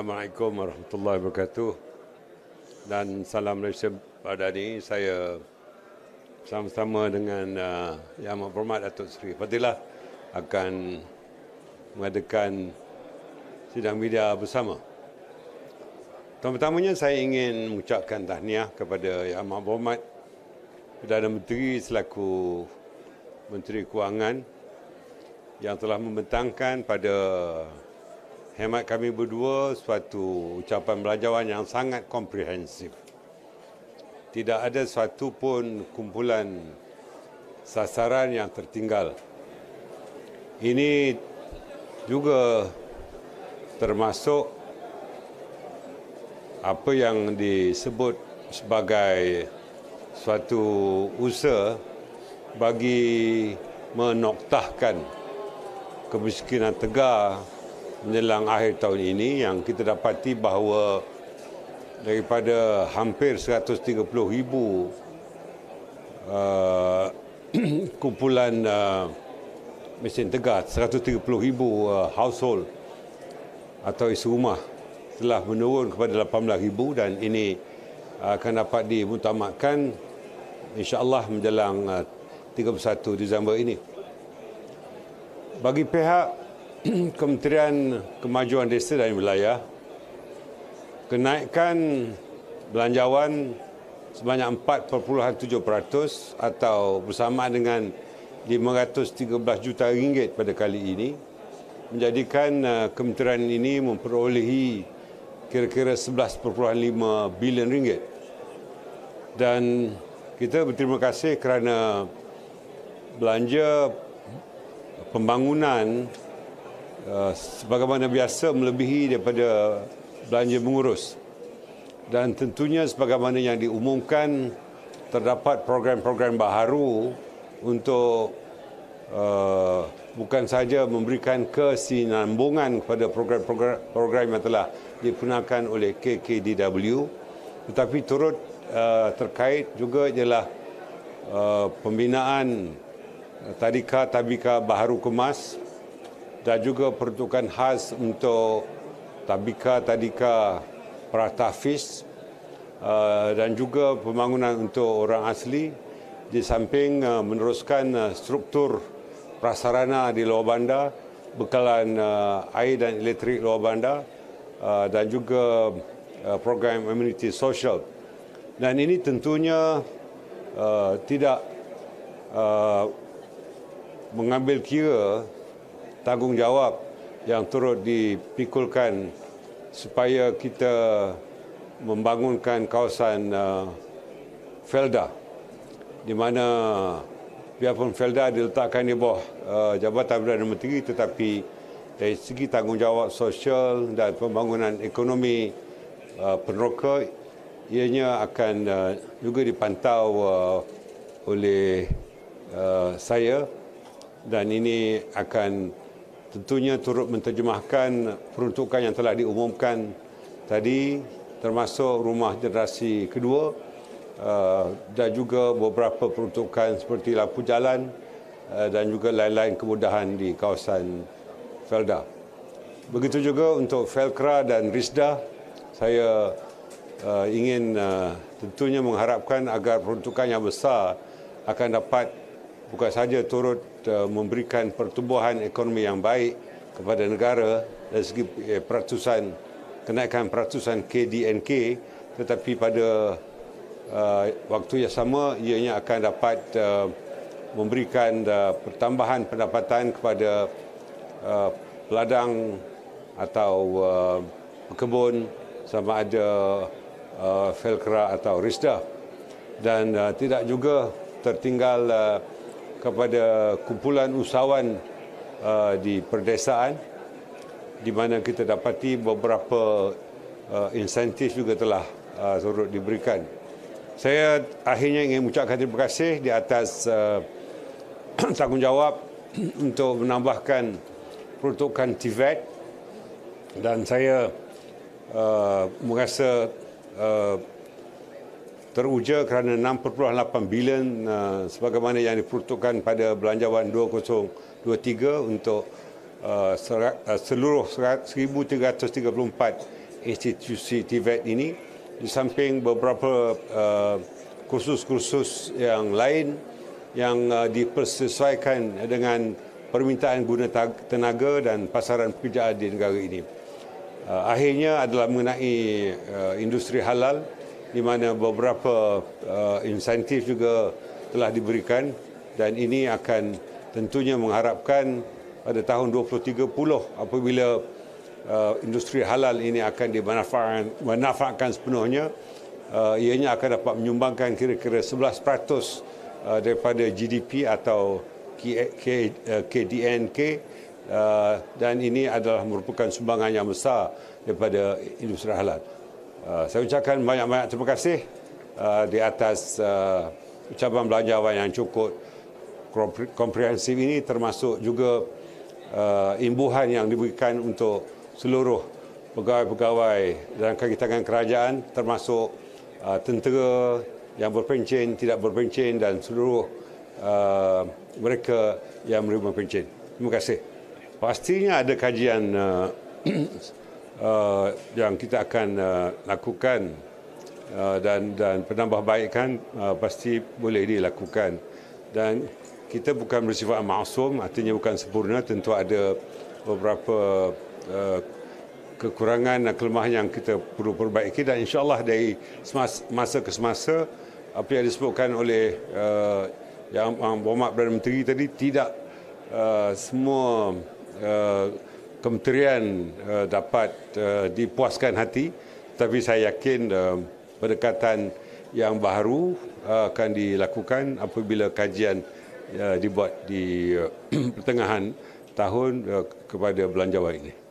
Assalamualaikum warahmatullahi wabarakatuh dan salam Malaysia pada hari ini saya sama-sama dengan uh, Yang Berhormat Datuk Seri Fadilah akan mengadakan sidang media bersama. Pertama-tamanya saya ingin mengucapkan tahniah kepada Yang Amat Berhormat Perdana Menteri selaku Menteri Kewangan yang telah membentangkan pada hemat kami berdua suatu ucapan belajaran yang sangat komprehensif. Tidak ada satu pun kumpulan sasaran yang tertinggal. Ini juga termasuk apa yang disebut sebagai suatu usaha bagi menoktahkan kemiskinan tegar menjelang akhir tahun ini yang kita dapati bahawa daripada hampir 130 ribu uh, kumpulan uh, mesin tegas 130 ribu uh, household atau isi rumah telah menurun kepada 18 ribu dan ini akan dapat dimutamakan insyaAllah menjelang 31 uh, Disember ini. Bagi pihak Kementerian Kemajuan Desa dan Wilayah kenaikan belanjawan sebanyak 4.7% atau bersama dengan 513 juta ringgit pada kali ini menjadikan uh, kementerian ini memperolehi kira-kira 11.5 bilion ringgit dan kita berterima kasih kerana belanja pembangunan Eh, sebagaimana biasa melebihi daripada belanja mengurus. Dan tentunya sebagaimana yang diumumkan terdapat program-program baharu untuk uh, bukan saja memberikan kesinambungan kepada program-program program yang telah dipunakan oleh KKDW tetapi turut uh, terkait juga ialah uh, pembinaan tadika tabika baharu kemas dan juga peruntukan khas untuk tabika tadika pratafis uh, dan juga pembangunan untuk orang asli di samping uh, meneruskan uh, struktur prasarana di luar bandar bekalan air dan elektrik luar bandar dan juga program amenity social dan ini tentunya tidak mengambil kira tanggungjawab yang turut dipikulkan supaya kita membangunkan kawasan uh, Felda di mana biarpun Felda diletakkan di bawah uh, Jabatan Perdana Menteri tetapi dari segi tanggungjawab sosial dan pembangunan ekonomi uh, peneroka ianya akan uh, juga dipantau uh, oleh uh, saya dan ini akan tentunya turut menterjemahkan peruntukan yang telah diumumkan tadi termasuk rumah generasi kedua eh, dan juga beberapa peruntukan seperti lampu jalan eh, dan juga lain-lain kemudahan di kawasan Felda. Begitu juga untuk Felkra dan Risda, saya eh, ingin tentunya mengharapkan agar peruntukan yang besar akan dapat bukan saja turut uh, memberikan pertumbuhan ekonomi yang baik kepada negara dari segi eh, peratusan kenaikan peratusan KDNK tetapi pada uh, waktu yang sama ianya akan dapat uh, memberikan pertambahan pendapatan kepada uh, peladang atau uh, pekebun sama ada uh, Felkra atau Rista dan tidak juga tertinggal kepada kumpulan usahawan uh, di perdesaan di mana kita dapati beberapa uh, insentif juga telah uh, diberikan. Saya akhirnya ingin mengucapkan terima kasih di atas uh, tanggungjawab untuk menambahkan peruntukan TVET e dan saya uh, merasa uh, teruja kerana 6.8 bilion uh, sebagaimana yang diperuntukkan pada belanjawan 2023 untuk uh, serat, uh, seluruh 1334 institusi TVET e ini di samping beberapa uh, kursus-kursus yang lain yang uh, dipersesuaikan dengan permintaan guna tenaga dan pasaran pekerjaan di negara ini. Uh, akhirnya adalah mengenai uh, industri halal di mana beberapa uh, insentif juga telah diberikan dan ini akan tentunya mengharapkan pada tahun 2030 apabila uh, industri halal ini akan dimanfaatkan manfaatkan sepenuhnya uh, ianya akan dapat menyumbangkan kira-kira 11% uh, daripada GDP atau K, K, KDNK uh, uh, dan ini adalah merupakan sumbangan yang besar daripada industri halal. Ah, saya ucapkan banyak-banyak terima kasih ah, di atas ah, ucapan belanjawan yang cukup komprehensif ini termasuk juga imbuhan yang diberikan untuk seluruh pegawai-pegawai dalam kaitangan kerajaan termasuk uh, tentera yang berpencin, tidak berpencin dan seluruh mereka yang menerima pencin. Terima kasih. Pastinya ada kajian uh, uh, yang kita akan uh, lakukan uh, dan dan penambahbaikan uh, pasti boleh dilakukan dan kita bukan bersifat maksum artinya bukan sempurna tentu ada beberapa uh, kekurangan dan kelemahan yang kita perlu perbaiki dan insyaallah dari semasa, masa ke semasa apa yang disebutkan oleh uh, yang Muhammad Perdana Menteri tadi tidak uh, semua uh, kementerian uh, dapat uh, dipuaskan hati tapi saya yakin uh, pendekatan yang baru uh, akan dilakukan apabila kajian uh, dibuat di uh, pertengahan tahun uh, kepada belanjawan ini